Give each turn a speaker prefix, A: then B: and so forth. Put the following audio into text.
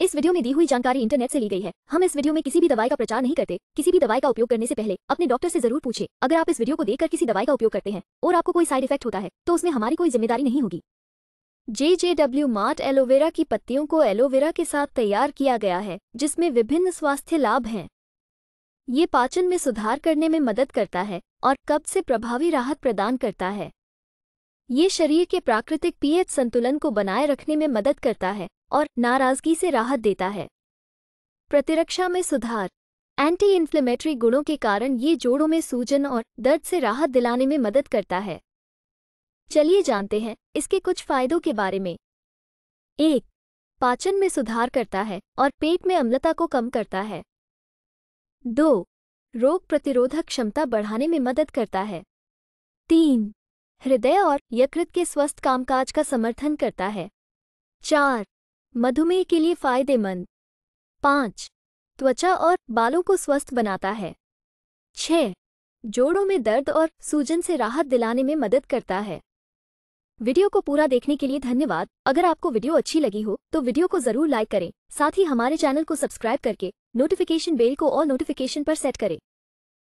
A: इस वीडियो में दी हुई जानकारी इंटरनेट से ली गई है हम इस वीडियो में किसी भी दवाई का प्रचार नहीं करते किसी भी दवाई का उपयोग करने से पहले अपने डॉक्टर से जरूर पूछे अगर आप इस वीडियो को देखकर किसी दवाई का उपयोग करते हैं और आपको कोई साइड इफेक्ट होता है तो उसमें हमारी कोई जिम्मेदारी नहीं होगी J J W mart aloe vera की पत्तियों को एलोवेरा के साथ तैयार किया गया है जिसमें विभिन्न स्वास्थ्य लाभ हैं ये पाचन में सुधार करने में मदद करता है और कब से प्रभावी राहत प्रदान करता है ये शरीर के प्राकृतिक पीएच संतुलन को बनाए रखने में मदद करता है और नाराजगी से राहत देता है प्रतिरक्षा में सुधार एंटी इन्फ्लेमेटरी गुणों के कारण ये जोड़ों में सूजन और दर्द से राहत दिलाने में मदद करता है चलिए जानते हैं इसके कुछ फायदों के बारे में एक पाचन में सुधार करता है और पेट में अम्लता को कम करता है दो रोग प्रतिरोधक क्षमता बढ़ाने में मदद करता है तीन हृदय और यकृत के स्वस्थ कामकाज का समर्थन करता है चार मधुमेह के लिए फायदेमंद पाँच त्वचा और बालों को स्वस्थ बनाता है छ जोड़ों में दर्द और सूजन से राहत दिलाने में मदद करता है वीडियो को पूरा देखने के लिए धन्यवाद अगर आपको वीडियो अच्छी लगी हो तो वीडियो को जरूर लाइक करें साथ ही हमारे चैनल को सब्सक्राइब करके नोटिफिकेशन बेल को और नोटिफिकेशन पर सेट करें